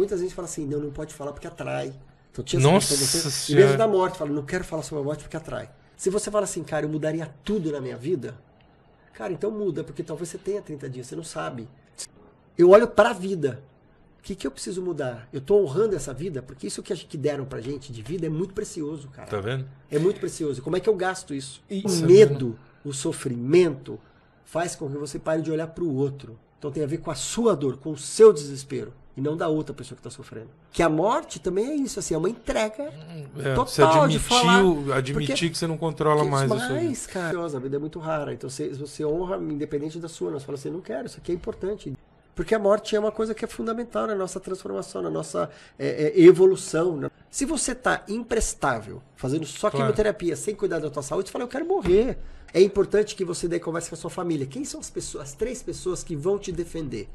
muitas vezes fala assim, não, não pode falar porque atrai. Então tinha Nossa você, mesmo da morte, fala, não quero falar sobre a morte porque atrai. Se você fala assim, cara, eu mudaria tudo na minha vida, cara, então muda, porque talvez você tenha 30 dias, você não sabe. Eu olho para a vida. O que, que eu preciso mudar? Eu estou honrando essa vida, porque isso que, que deram pra gente de vida é muito precioso, cara. Tá vendo? É muito precioso. Como é que eu gasto isso? isso o é medo, é o sofrimento, faz com que você pare de olhar para o outro. Então tem a ver com a sua dor, com o seu desespero e não da outra pessoa que está sofrendo. Que a morte também é isso, assim, é uma entrega é, é total você admitiu, de falar. Admitir que você não controla mais. Mais, cara. A vida é muito rara, então você, você honra independente da sua. Nós fala assim, não quero, isso aqui é importante. Porque a morte é uma coisa que é fundamental na nossa transformação, na nossa é, é, evolução. Né? Se você está imprestável, fazendo só claro. quimioterapia, sem cuidar da sua saúde, você fala, eu quero morrer. É importante que você daí converse com a sua família. Quem são as pessoas, as três pessoas que vão te defender?